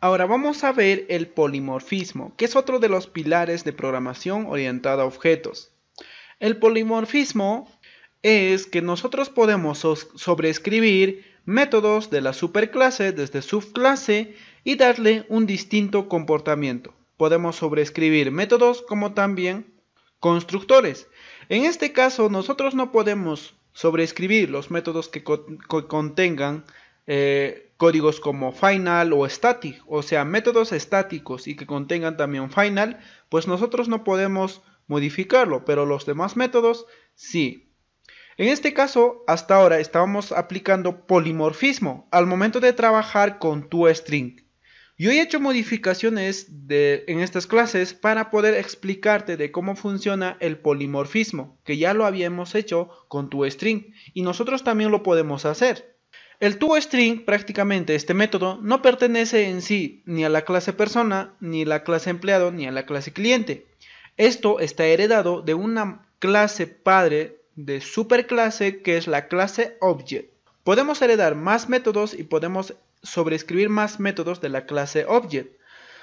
Ahora vamos a ver el polimorfismo, que es otro de los pilares de programación orientada a objetos. El polimorfismo es que nosotros podemos sobreescribir métodos de la superclase desde subclase y darle un distinto comportamiento. Podemos sobreescribir métodos como también constructores. En este caso nosotros no podemos sobreescribir los métodos que contengan eh, códigos como final o static, o sea, métodos estáticos y que contengan también final, pues nosotros no podemos modificarlo, pero los demás métodos sí. En este caso, hasta ahora estábamos aplicando polimorfismo al momento de trabajar con tu string Yo he hecho modificaciones en estas clases para poder explicarte de cómo funciona el polimorfismo, que ya lo habíamos hecho con tu string y nosotros también lo podemos hacer. El toString prácticamente, este método, no pertenece en sí ni a la clase persona, ni a la clase empleado, ni a la clase cliente. Esto está heredado de una clase padre de superclase que es la clase object. Podemos heredar más métodos y podemos sobreescribir más métodos de la clase object.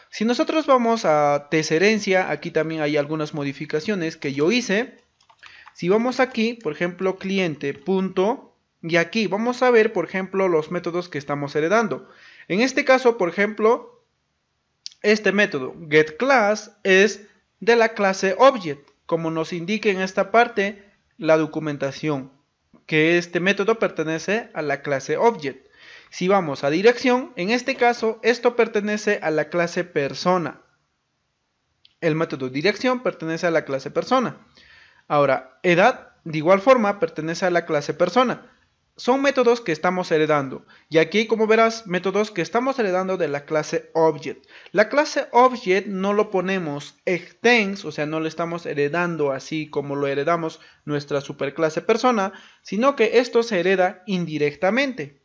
Si nosotros vamos a herencia aquí también hay algunas modificaciones que yo hice. Si vamos aquí, por ejemplo, cliente y aquí vamos a ver, por ejemplo, los métodos que estamos heredando. En este caso, por ejemplo, este método getClass es de la clase object, como nos indica en esta parte la documentación, que este método pertenece a la clase object. Si vamos a dirección, en este caso, esto pertenece a la clase persona. El método dirección pertenece a la clase persona. Ahora, edad, de igual forma, pertenece a la clase persona son métodos que estamos heredando. Y aquí, como verás, métodos que estamos heredando de la clase Object. La clase Object no lo ponemos extens. o sea, no lo estamos heredando así como lo heredamos nuestra superclase persona, sino que esto se hereda indirectamente,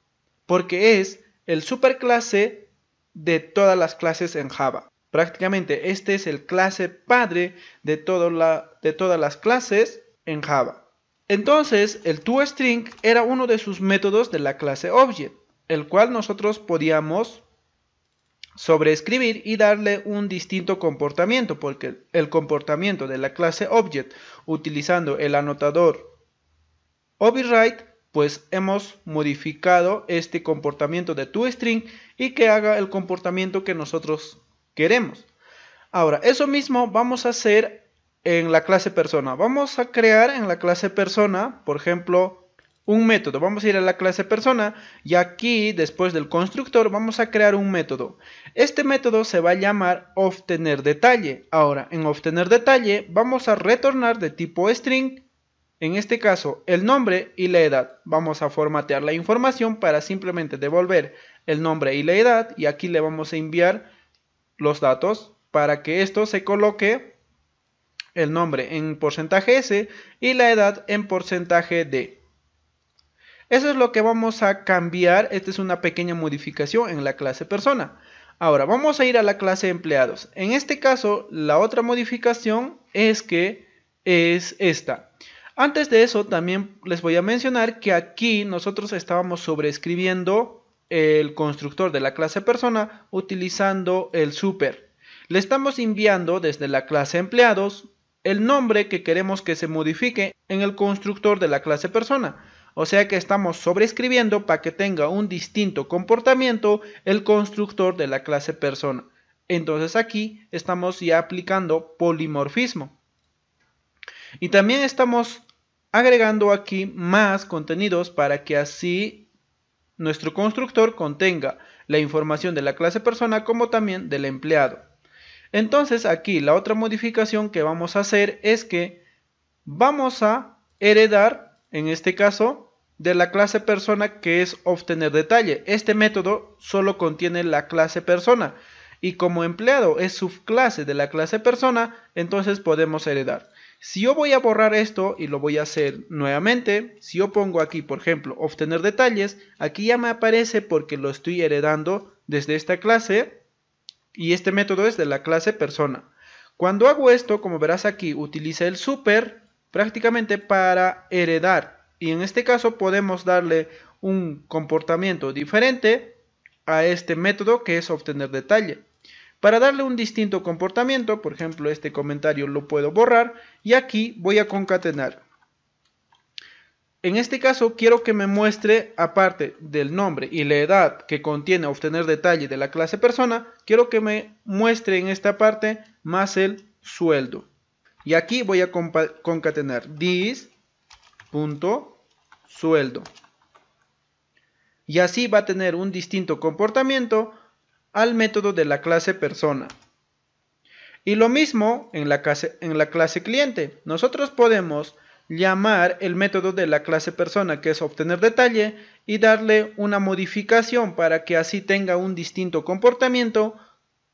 porque es el superclase de todas las clases en Java. Prácticamente este es el clase padre de todas las clases en Java. Entonces, el toString era uno de sus métodos de la clase Object, el cual nosotros podíamos sobreescribir y darle un distinto comportamiento, porque el comportamiento de la clase Object utilizando el anotador override, pues hemos modificado este comportamiento de toString y que haga el comportamiento que nosotros queremos. Ahora, eso mismo vamos a hacer en la clase persona. Vamos a crear en la clase persona, por ejemplo, un método. Vamos a ir a la clase persona y aquí, después del constructor, vamos a crear un método. Este método se va a llamar obtener detalle. Ahora, en obtener detalle, vamos a retornar de tipo string, en este caso, el nombre y la edad. Vamos a formatear la información para simplemente devolver el nombre y la edad y aquí le vamos a enviar los datos para que esto se coloque el nombre en porcentaje S y la edad en porcentaje D. Eso es lo que vamos a cambiar. Esta es una pequeña modificación en la clase persona. Ahora vamos a ir a la clase empleados. En este caso, la otra modificación es que es esta. Antes de eso, también les voy a mencionar que aquí nosotros estábamos sobreescribiendo el constructor de la clase persona utilizando el super. Le estamos enviando desde la clase empleados el nombre que queremos que se modifique en el constructor de la clase persona. O sea que estamos sobreescribiendo para que tenga un distinto comportamiento el constructor de la clase persona. Entonces aquí estamos ya aplicando polimorfismo. Y también estamos agregando aquí más contenidos para que así nuestro constructor contenga la información de la clase persona como también del empleado. Entonces aquí la otra modificación que vamos a hacer es que vamos a heredar, en este caso, de la clase persona que es obtener detalle. Este método solo contiene la clase persona y como empleado es subclase de la clase persona, entonces podemos heredar. Si yo voy a borrar esto y lo voy a hacer nuevamente, si yo pongo aquí, por ejemplo, obtener detalles, aquí ya me aparece porque lo estoy heredando desde esta clase y este método es de la clase persona. Cuando hago esto, como verás aquí, utiliza el super prácticamente para heredar. Y en este caso podemos darle un comportamiento diferente a este método que es obtener detalle. Para darle un distinto comportamiento, por ejemplo este comentario lo puedo borrar y aquí voy a concatenar. En este caso quiero que me muestre, aparte del nombre y la edad que contiene obtener detalle de la clase persona, quiero que me muestre en esta parte más el sueldo. Y aquí voy a concatenar dis.sueldo. Y así va a tener un distinto comportamiento al método de la clase persona. Y lo mismo en la clase, en la clase cliente. Nosotros podemos llamar el método de la clase persona, que es obtener detalle, y darle una modificación para que así tenga un distinto comportamiento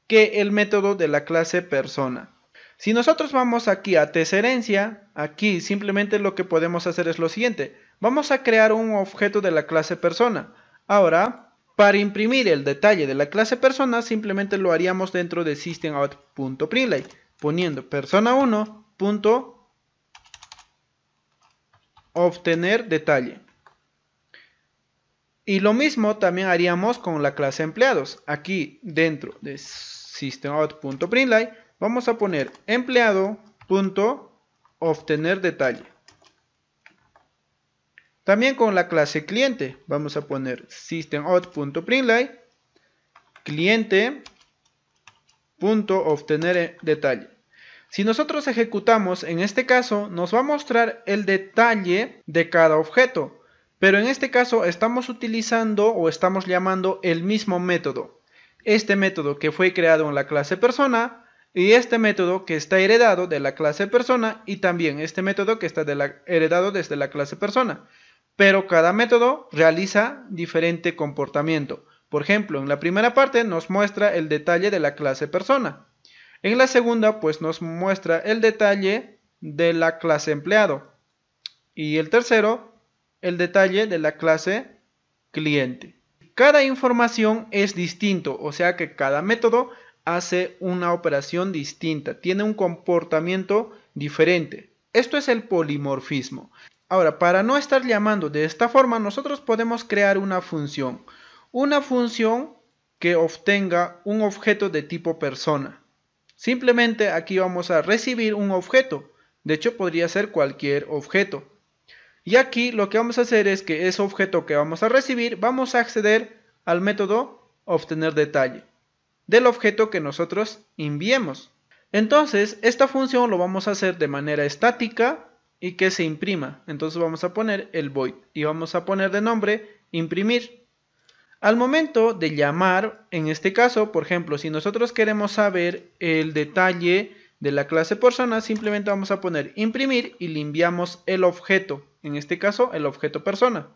que el método de la clase persona. Si nosotros vamos aquí a herencia, aquí simplemente lo que podemos hacer es lo siguiente. Vamos a crear un objeto de la clase persona. Ahora, para imprimir el detalle de la clase persona, simplemente lo haríamos dentro de systemout.println, poniendo persona1 obtener detalle. Y lo mismo también haríamos con la clase empleados. Aquí dentro de systemout.println vamos a poner empleado.obtener detalle. También con la clase cliente vamos a poner systemout.println cliente.obtener detalle. Si nosotros ejecutamos en este caso, nos va a mostrar el detalle de cada objeto, pero en este caso estamos utilizando o estamos llamando el mismo método. Este método que fue creado en la clase persona y este método que está heredado de la clase persona y también este método que está heredado desde la clase persona. Pero cada método realiza diferente comportamiento. Por ejemplo, en la primera parte nos muestra el detalle de la clase persona. En la segunda, pues nos muestra el detalle de la clase empleado. Y el tercero, el detalle de la clase cliente. Cada información es distinto, o sea que cada método hace una operación distinta, tiene un comportamiento diferente. Esto es el polimorfismo. Ahora, para no estar llamando de esta forma, nosotros podemos crear una función. Una función que obtenga un objeto de tipo persona. Simplemente aquí vamos a recibir un objeto. De hecho podría ser cualquier objeto. Y aquí lo que vamos a hacer es que ese objeto que vamos a recibir vamos a acceder al método obtener detalle del objeto que nosotros enviemos. Entonces esta función lo vamos a hacer de manera estática y que se imprima. Entonces vamos a poner el void y vamos a poner de nombre imprimir. Al momento de llamar, en este caso, por ejemplo, si nosotros queremos saber el detalle de la clase persona, simplemente vamos a poner imprimir y le enviamos el objeto, en este caso el objeto persona.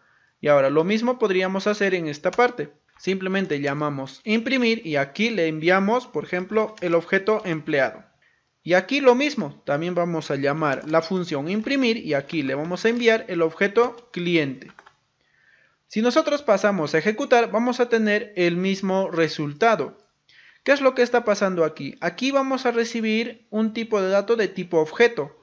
Y ahora lo mismo podríamos hacer en esta parte. Simplemente llamamos imprimir y aquí le enviamos, por ejemplo, el objeto empleado. Y aquí lo mismo, también vamos a llamar la función imprimir y aquí le vamos a enviar el objeto cliente. Si nosotros pasamos a ejecutar, vamos a tener el mismo resultado. ¿Qué es lo que está pasando aquí? Aquí vamos a recibir un tipo de dato de tipo objeto.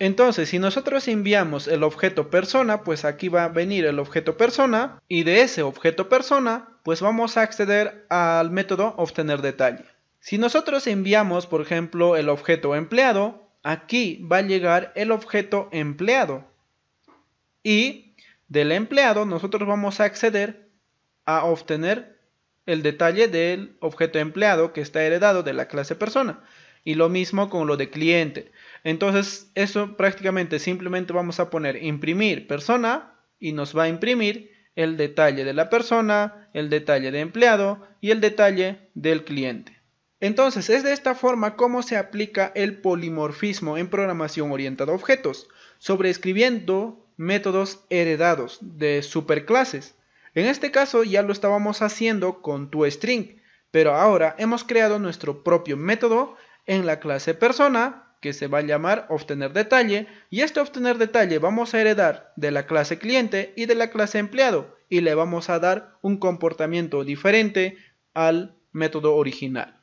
Entonces, si nosotros enviamos el objeto persona, pues aquí va a venir el objeto persona y de ese objeto persona, pues vamos a acceder al método obtener detalle. Si nosotros enviamos, por ejemplo, el objeto empleado, aquí va a llegar el objeto empleado y del empleado, nosotros vamos a acceder a obtener el detalle del objeto empleado que está heredado de la clase persona. Y lo mismo con lo de cliente. Entonces, eso prácticamente simplemente vamos a poner imprimir persona y nos va a imprimir el detalle de la persona, el detalle de empleado y el detalle del cliente. Entonces, es de esta forma cómo se aplica el polimorfismo en programación orientada a objetos, sobreescribiendo métodos heredados de superclases. En este caso ya lo estábamos haciendo con string pero ahora hemos creado nuestro propio método en la clase persona que se va a llamar obtener detalle y este obtener detalle vamos a heredar de la clase cliente y de la clase empleado y le vamos a dar un comportamiento diferente al método original.